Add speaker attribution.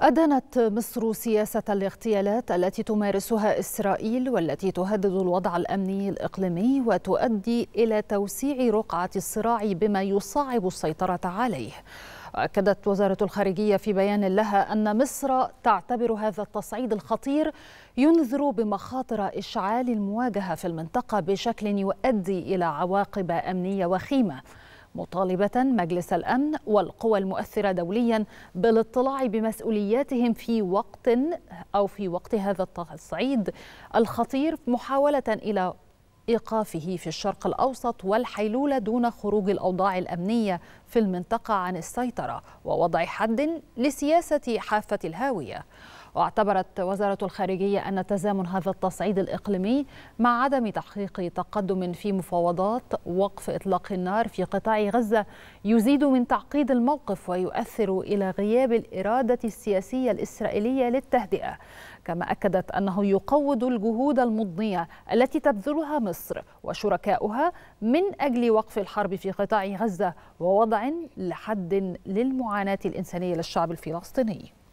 Speaker 1: أدانت مصر سياسة الاغتيالات التي تمارسها إسرائيل والتي تهدد الوضع الأمني الإقليمي وتؤدي إلى توسيع رقعة الصراع بما يصعب السيطرة عليه. وأكدت وزارة الخارجية في بيان لها أن مصر تعتبر هذا التصعيد الخطير ينذر بمخاطر إشعال المواجهة في المنطقة بشكل يؤدي إلى عواقب أمنية وخيمة. مطالبة مجلس الأمن والقوى المؤثرة دوليا بالاطلاع بمسؤولياتهم في وقت أو في وقت هذا التصعيد الخطير محاولة إلى ايقافه في الشرق الاوسط والحيلوله دون خروج الاوضاع الامنيه في المنطقه عن السيطره ووضع حد لسياسه حافه الهاويه واعتبرت وزارة الخارجية أن تزامن هذا التصعيد الإقليمي مع عدم تحقيق تقدم في مفاوضات وقف إطلاق النار في قطاع غزة يزيد من تعقيد الموقف ويؤثر إلى غياب الإرادة السياسية الإسرائيلية للتهدئة كما أكدت أنه يقوض الجهود المضنية التي تبذلها مصر وشركاؤها من أجل وقف الحرب في قطاع غزة ووضع لحد للمعاناة الإنسانية للشعب الفلسطيني